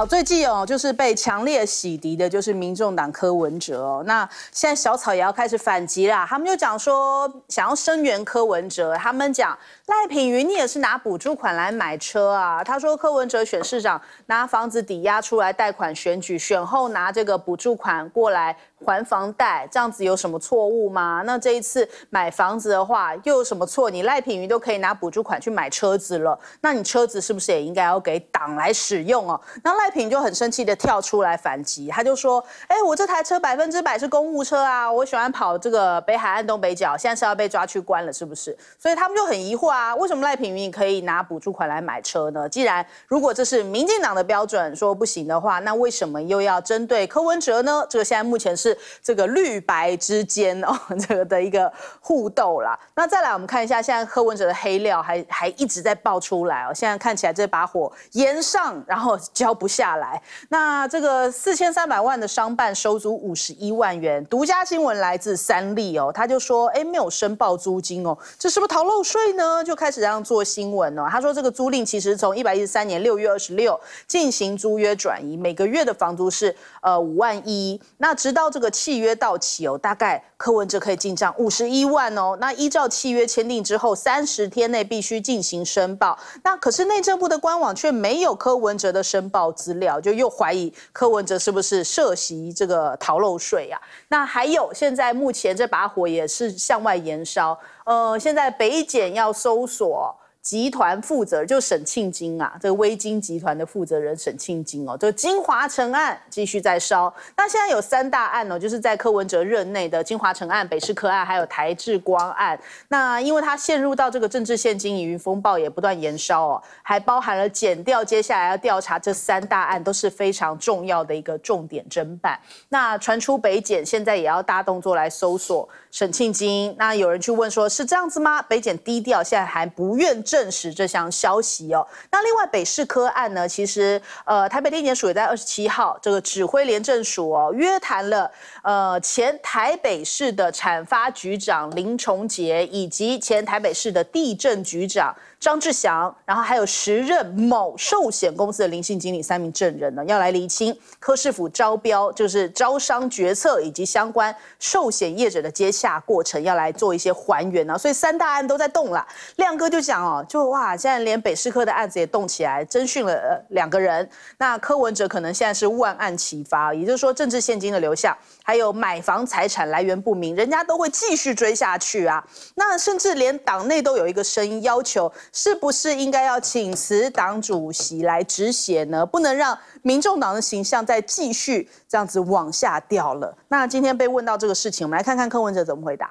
好，最近哦，就是被强烈洗涤的，就是民众党柯文哲哦。那现在小草也要开始反击啦，他们就讲说想要声援柯文哲，他们讲。赖品云，你也是拿补助款来买车啊？他说柯文哲选市长拿房子抵押出来贷款选举，选后拿这个补助款过来还房贷，这样子有什么错误吗？那这一次买房子的话又有什么错？你赖品云都可以拿补助款去买车子了，那你车子是不是也应该要给党来使用哦？那赖品就很生气的跳出来反击，他就说：，哎，我这台车百分之百是公务车啊，我喜欢跑这个北海岸东北角，现在是要被抓去关了，是不是？所以他们就很疑惑。啊，啊，为什么赖品云可以拿补助款来买车呢？既然如果这是民进党的标准，说不行的话，那为什么又要针对柯文哲呢？这个现在目前是这个绿白之间哦，这个的一个互斗啦。那再来，我们看一下现在柯文哲的黑料还还一直在爆出来哦。现在看起来这把火延上，然后浇不下来。那这个四千三百万的商办收租五十一万元，独家新闻来自三立哦，他就说，哎，没有申报租金哦，这是不是逃漏税呢？就开始这样做新闻了。他说，这个租赁其实从一百一十三年六月二十六进行租约转移，每个月的房租是呃五万一。那直到这个契约到期哦，大概柯文哲可以进账五十一万哦。那依照契约签订之后三十天内必须进行申报，那可是内政部的官网却没有柯文哲的申报资料，就又怀疑柯文哲是不是涉嫌这个逃漏税啊？那还有，现在目前这把火也是向外延烧。呃，现在北检要搜索。集团负责就沈庆金啊，这个微金集团的负责人沈庆金哦，这金华城案继续在烧。那现在有三大案哦，就是在柯文哲任内的金华城案、北市科案，还有台智光案。那因为他陷入到这个政治现金疑云风暴，也不断延烧哦，还包含了减掉接下来要调查这三大案，都是非常重要的一个重点侦办。那传出北检现在也要大动作来搜索沈庆金。那有人去问说，是这样子吗？北检低调，现在还不愿。证实这项消息哦。那另外北市科案呢？其实呃，台北地检署也在二十七号这个指挥廉政署哦，约谈了呃前台北市的产发局长林崇杰，以及前台北市的地震局长张志祥，然后还有时任某寿险公司的林姓经理三名证人呢，要来厘清柯师傅招标就是招商决策以及相关寿险业者的接洽过程，要来做一些还原呢。所以三大案都在动了。亮哥就讲哦。就哇，现在连北师科的案子也动起来，征讯了两个人。那柯文哲可能现在是万案齐发，也就是说政治现金的流向，还有买房财产来源不明，人家都会继续追下去啊。那甚至连党内都有一个声音，要求是不是应该要请辞党主席来止血呢？不能让民众党的形象再继续这样子往下掉了。那今天被问到这个事情，我们来看看柯文哲怎么回答。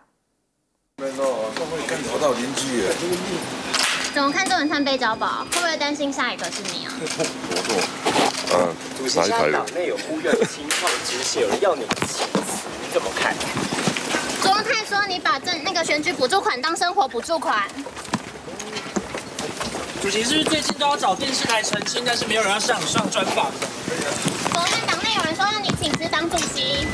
我看周很康被脚宝，会不会担心下一个是你啊？罗罗，嗯，主席，现在党内有呼吁清查只是有人要你请辞，你怎么看？周永泰说你把政那个选举补助款当生活补助款。主席是不是最近都要找电视台澄清，但是没有人要向你上专访？我看党内有人说要你请辞当主席。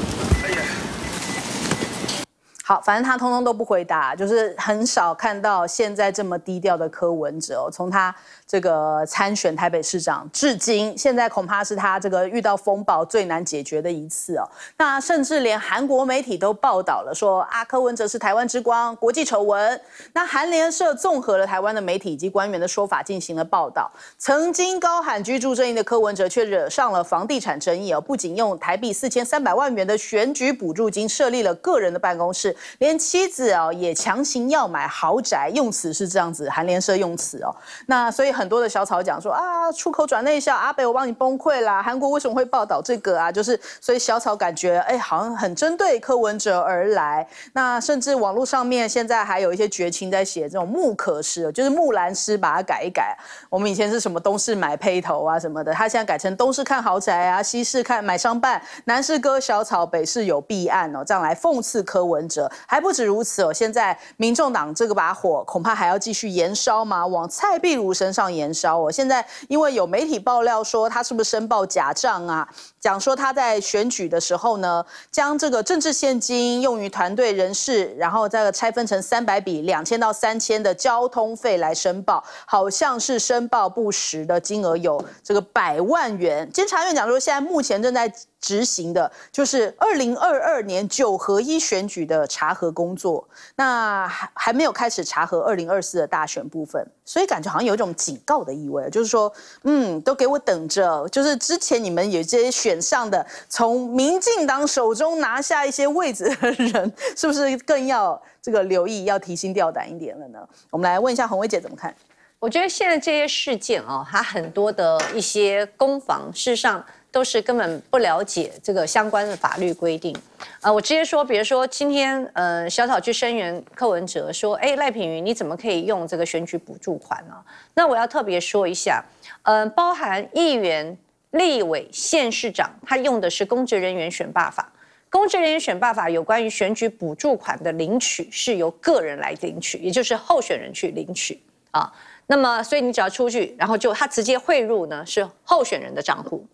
好，反正他通通都不回答，就是很少看到现在这么低调的柯文哲哦。从他这个参选台北市长至今，现在恐怕是他这个遇到风暴最难解决的一次哦。那甚至连韩国媒体都报道了，说啊，柯文哲是台湾之光，国际丑闻。那韩联社综合了台湾的媒体以及官员的说法进行了报道。曾经高喊居住正义的柯文哲，却惹上了房地产争议哦。不仅用台币四千三百万元的选举补助金设立了个人的办公室。连妻子哦也强行要买豪宅，用词是这样子，韩联社用词哦。那所以很多的小草讲说啊，出口转内销，阿北我帮你崩溃啦。韩国为什么会报道这个啊？就是所以小草感觉哎，好像很针对柯文哲而来。那甚至网络上面现在还有一些绝情在写这种木可诗，就是木兰诗把它改一改。我们以前是什么东市买胚头啊什么的，他现在改成东市看豪宅啊，西市看买商办，南市割小草，北市有弊案哦，这样来讽刺柯文哲。还不止如此哦，现在民众党这个把火恐怕还要继续延烧嘛，往蔡壁如身上延烧哦。现在因为有媒体爆料说他是不是申报假账啊？讲说他在选举的时候呢，将这个政治现金用于团队人事，然后再拆分成三百笔两千到三千的交通费来申报，好像是申报不实的金额有这个百万元。监察院讲说，现在目前正在执行的就是二零二二年九合一选举的查核工作，那还还没有开始查核二零二四的大选部分，所以感觉好像有一种警告的意味，就是说，嗯，都给我等着，就是之前你们有这些选。上的从民进党手中拿下一些位置的人，是不是更要这个留意，要提心吊胆一点了呢？我们来问一下红薇姐怎么看？我觉得现在这些事件啊，他很多的一些攻防事实上都是根本不了解这个相关的法律规定。呃，我直接说，比如说今天呃，小草去声援柯文哲，说，哎，赖品妤你怎么可以用这个选举补助款呢？那我要特别说一下，呃，包含议员。立委、县市长，他用的是公职人员选拔法。公职人员选拔法有关于选举补助款的领取，是由个人来领取，也就是候选人去领取啊。那么，所以你只要出去，然后就他直接汇入呢是候选人的账户。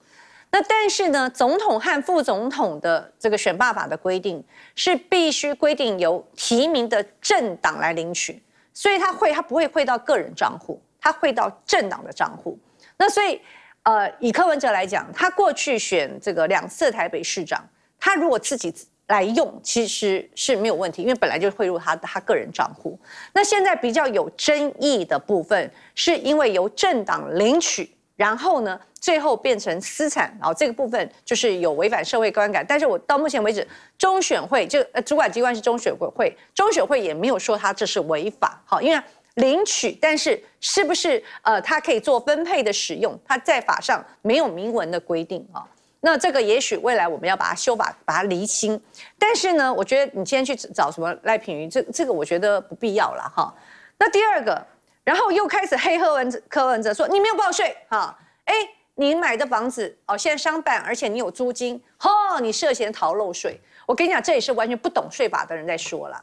那但是呢，总统和副总统的这个选拔法的规定是必须规定由提名的政党来领取，所以他会他不会汇到个人账户，他汇到政党的账户。那所以。呃，以柯文哲来讲，他过去选这个两次台北市长，他如果自己来用，其实是没有问题，因为本来就汇入他他个人账户。那现在比较有争议的部分，是因为由政党领取，然后呢，最后变成私产，然后这个部分就是有违反社会观感。但是我到目前为止，中选会就主管机关是中选会，中选会也没有说他这是违法，好，因为。领取，但是是不是呃，它可以做分配的使用？它在法上没有明文的规定啊。那这个也许未来我们要把它修，法，把它厘清。但是呢，我觉得你今天去找什么赖品瑜，这这个我觉得不必要了哈。那第二个，然后又开始黑柯文柯文哲说你没有报税哈，哎，你买的房子哦，现在商办，而且你有租金，吼，你涉嫌逃漏税。我跟你讲，这也是完全不懂税法的人在说了。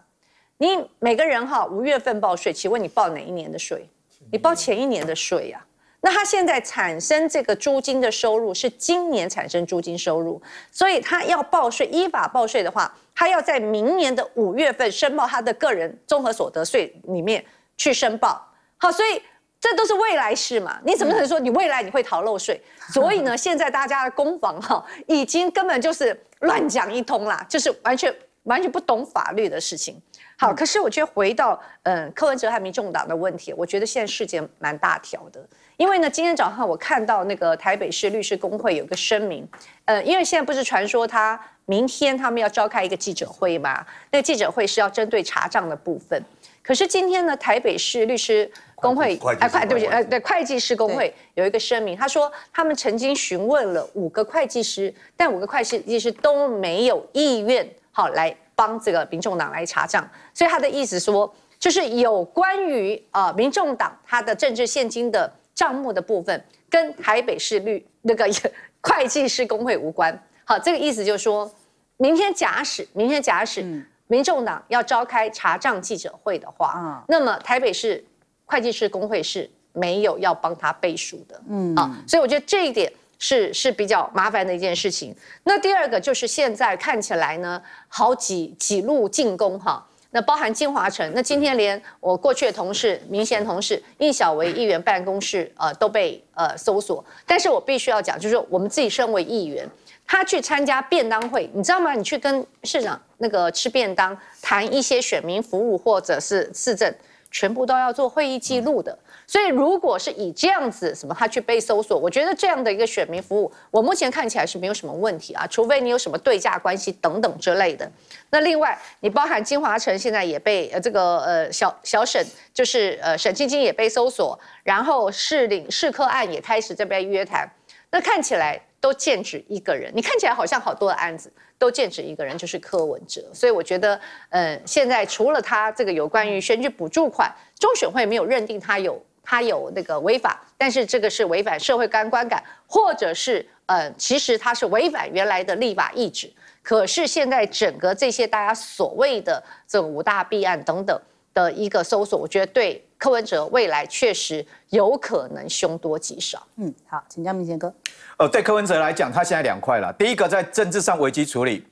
你每个人哈五月份报税，请问你报哪一年的税？你报前一年的税呀？那他现在产生这个租金的收入是今年产生租金收入，所以他要报税，依法报税的话，他要在明年的五月份申报他的个人综合所得税里面去申报。好，所以这都是未来事嘛？你怎么可能说你未来你会逃漏税？所以呢，现在大家的公房哈已经根本就是乱讲一通啦，就是完全完全不懂法律的事情。好，可是我却回到嗯，柯文哲和民众党的问题。我觉得现在事件蛮大条的，因为呢，今天早上我看到那个台北市律师公会有个声明，呃，因为现在不是传说他明天他们要召开一个记者会嘛，那记者会是要针对查账的部分。可是今天呢，台北市律师公会哎，快对不起，呃，对会计师公会有一个声明，他说他们曾经询问了五个会计师，但五个会计师都没有意愿。好，来帮这个民众党来查账，所以他的意思说，就是有关于啊，民众党他的政治现金的账目的部分，跟台北市律那个 会计师工会无关。好，这个意思就是说，明天假使，明天假使，民众党要召开查账记者会的话，那么台北市会计师工会是没有要帮他背书的。嗯啊，所以我觉得这一点。是是比较麻烦的一件事情。那第二个就是现在看起来呢，好几几路进攻哈，那包含金华城。那今天连我过去的同事、明贤同事应小维议员办公室呃都被呃搜索。但是我必须要讲，就是我们自己身为议员，他去参加便当会，你知道吗？你去跟市长那个吃便当，谈一些选民服务或者是市政。全部都要做会议记录的，所以如果是以这样子什么他去被搜索，我觉得这样的一个选民服务，我目前看起来是没有什么问题啊，除非你有什么对价关系等等之类的。那另外，你包含金华城现在也被呃这个呃小小沈就是呃沈晶晶也被搜索，然后市领市科案也开始这边约谈，那看起来。都剑指一个人，你看起来好像好多的案子都剑指一个人，就是柯文哲。所以我觉得，嗯，现在除了他这个有关于选举补助款，中选会没有认定他有他有那个违法，但是这个是违反社会观观感，或者是呃，其实他是违反原来的立法意志。可是现在整个这些大家所谓的这五大弊案等等。的一个搜索，我觉得对柯文哲未来确实有可能凶多吉少。嗯，好，请江明贤哥。呃，对柯文哲来讲，他现在两块了。第一个在政治上危机处理，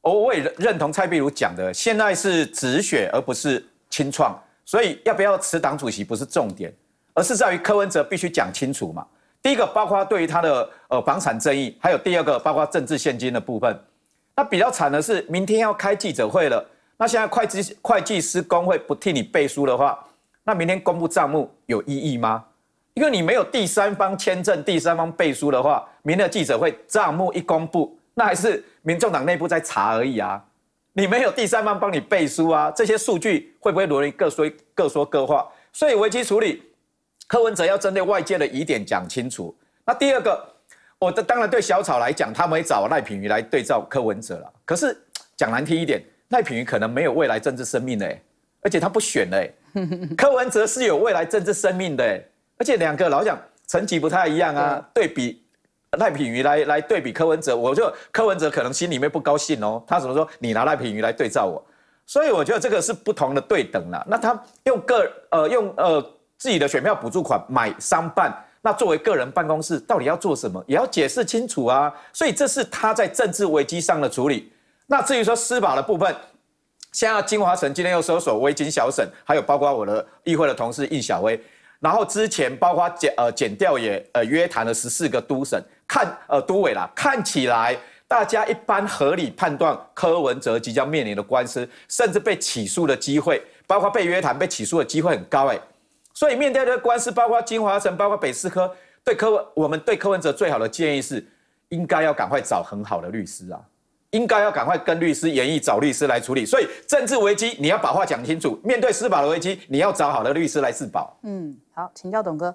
我我也认同蔡碧如讲的，现在是止血而不是清创，所以要不要辞党主席不是重点，而是在于柯文哲必须讲清楚嘛。第一个包括对于他的呃房产争议，还有第二个包括政治现金的部分。那比较惨的是，明天要开记者会了。那现在会计会计师工会不替你背书的话，那明天公布账目有意义吗？因为你没有第三方签证、第三方背书的话，明的记者会账目一公布，那还是民众党内部在查而已啊。你没有第三方帮你背书啊，这些数据会不会沦为各说各说各话？所以危机处理，柯文哲要针对外界的疑点讲清楚。那第二个，我这当然对小草来讲，他们会找赖品瑜来对照柯文哲了，可是讲难听一点。赖品瑜可能没有未来政治生命哎，而且他不选嘞。柯文哲是有未来政治生命的而且两个老讲层级不太一样啊。对比赖品瑜来来对比柯文哲，我就柯文哲可能心里面不高兴哦。他怎么说？你拿赖品瑜来对照我，所以我觉得这个是不同的对等了。那他用个呃用呃自己的选票补助款买商办，那作为个人办公室，到底要做什么？也要解释清楚啊。所以这是他在政治危机上的处理。那至于说司法的部分，现在金华城今天又搜索微金小沈，还有包括我的议会的同事易小薇，然后之前包括检呃检调也呃约谈了十四个都省，看呃都委啦，看起来大家一般合理判断柯文哲即将面临的官司，甚至被起诉的机会，包括被约谈、被起诉的机会很高哎，所以面对的官司，包括金华城，包括北四科，对柯文我们对柯文哲最好的建议是，应该要赶快找很好的律师啊。应该要赶快跟律师研绎，找律师来处理。所以政治危机，你要把话讲清楚；面对司法的危机，你要找好的律师来自保。嗯，好，请教董哥。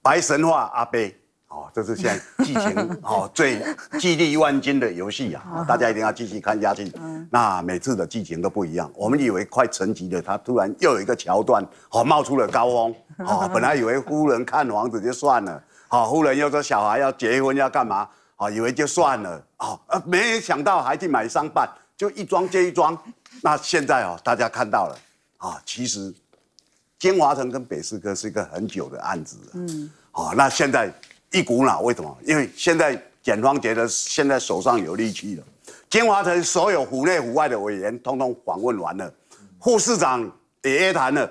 白神话阿贝，哦，这是现在剧情哦 最激力万金的游戏啊，大家一定要继续看下去。那每次的剧情都不一样，我们以为快成级了，他突然又有一个桥段，哦，冒出了高峰。哦，本来以为夫人看房子就算了，好，夫人又说小孩要结婚要干嘛？啊，以为就算了啊，没想到还去买商办，就一桩接一桩。那现在哦，大家看到了啊，其实金华城跟北市哥是一个很久的案子了。嗯。好，那现在一股脑，为什么？因为现在检方觉得现在手上有力气了。金华城所有府内府外的委员通通访问完了，副市长也谈了，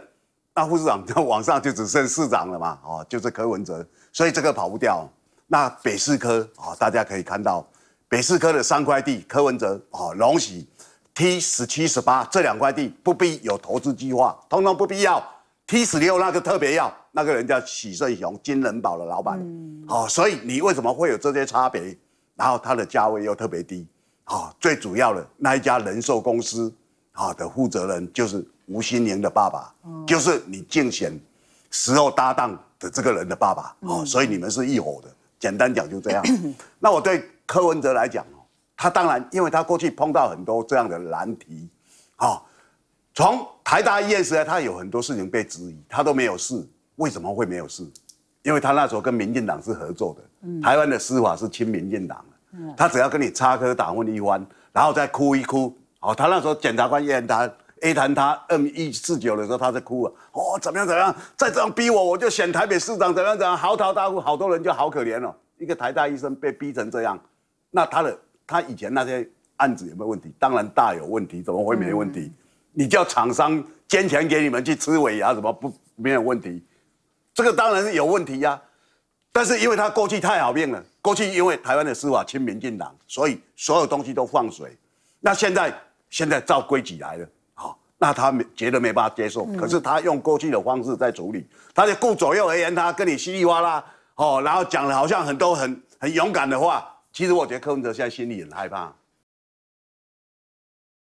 那副市长在网上就只剩市长了嘛。哦，就是柯文哲，所以这个跑不掉。那北四科啊，大家可以看到，北四科的三块地，柯文哲啊、龙喜 T 十七、十八这两块地不必有投资计划，通通不必要。T 十六那个特别要，那个人叫喜顺雄、金人保的老板，好，所以你为什么会有这些差别？然后他的价位又特别低，好，最主要的那一家人寿公司哦、的负责人就是吴新宁的爸爸，就是你竞选时候搭档的这个人的爸爸，好，所以你们是一伙的。简单讲就这样，那我对柯文哲来讲哦，他当然，因为他过去碰到很多这样的难题，好，从台大医院时代，他有很多事情被质疑，他都没有事，为什么会没有事？因为他那时候跟民进党是合作的，台湾的司法是亲民进党的，他只要跟你插科打诨一番，然后再哭一哭，好，他那时候检察官验他。A 谈他 M 一四九的时候，他在哭啊！哦，怎么样？怎么样？再这样逼我，我就选台北市长。怎么样？怎样？嚎啕大哭，好多人就好可怜哦。一个台大医生被逼成这样，那他的他以前那些案子有没有问题？当然大有问题，怎么会没问题？你叫厂商捐钱给你们去吃伟牙，怎么不没有问题？这个当然是有问题呀。但是因为他过去太好命了，过去因为台湾的司法亲民进党，所以所有东西都放水。那现在现在照规矩来了。那他没觉得没办法接受，可是他用过去的方式在处理，他就顾左右而言他，跟你稀里哗啦哦，然后讲了好像很多很很勇敢的话，其实我觉得柯文哲现在心里很害怕。